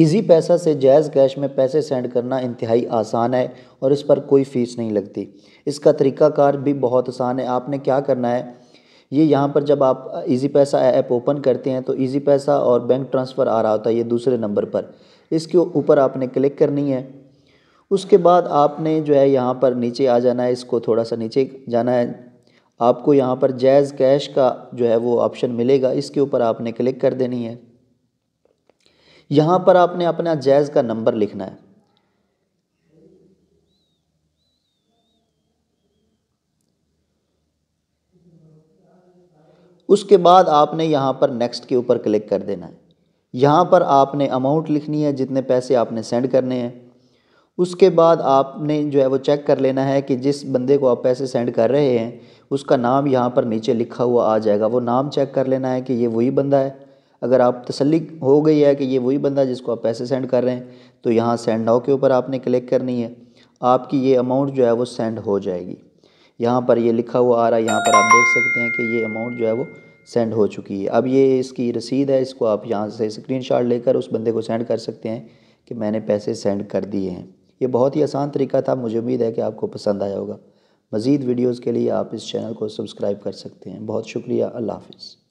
easy पैसा से jazz cash में पैसे सेंड करना इंतहाई आसान है और इस पर कोई फ़ीस नहीं लगती इसका तरीकाकार भी बहुत आसान है आपने क्या करना है ये यहाँ पर जब आप इजी पैसा ऐप ओपन करते हैं तो इजी पैसा और बैंक ट्रांसफ़र आ रहा होता है ये दूसरे नंबर पर इसके ऊपर आपने क्लिक करनी है उसके बाद आपने जो है यहाँ पर नीचे आ जाना है इसको थोड़ा सा नीचे जाना है आपको यहाँ पर जैज़ कैश का जो है वो ऑप्शन मिलेगा इसके ऊपर आपने क्लिक कर देनी है यहाँ पर आपने अपना जैज़ का नंबर लिखना है उसके बाद आपने यहां पर नेक्स्ट के ऊपर क्लिक कर देना है यहां पर आपने अमाउंट लिखनी है जितने पैसे आपने सेंड करने हैं उसके बाद आपने जो है वो चेक कर लेना है कि जिस बंदे को आप पैसे सेंड कर रहे हैं उसका नाम यहाँ पर नीचे लिखा हुआ आ जाएगा वो नाम चेक कर लेना है कि ये वही बंदा है अगर आप तसल्ली हो गई है कि ये वही बंदा जिसको आप पैसे सेंड कर रहे हैं तो यहाँ सेंड नाव के ऊपर आपने क्लिक करनी है आपकी ये अमाउंट जो है वो सेंड हो जाएगी यहाँ पर ये लिखा हुआ आ रहा है यहाँ पर आप देख सकते हैं कि ये अमाउंट जो है वो सेंड हो चुकी है अब ये इसकी रसीद है इसको आप यहाँ से स्क्रीन लेकर उस बंदे को सेंड कर सकते हैं कि मैंने पैसे सेंड कर दिए हैं ये बहुत ही आसान तरीका था मुझे उम्मीद है कि आपको पसंद आया होगा मज़ीद वीडियोज़ के लिए आप इस चैनल को सब्सक्राइब कर सकते हैं बहुत शुक्रिया अल्लाह हाफिज़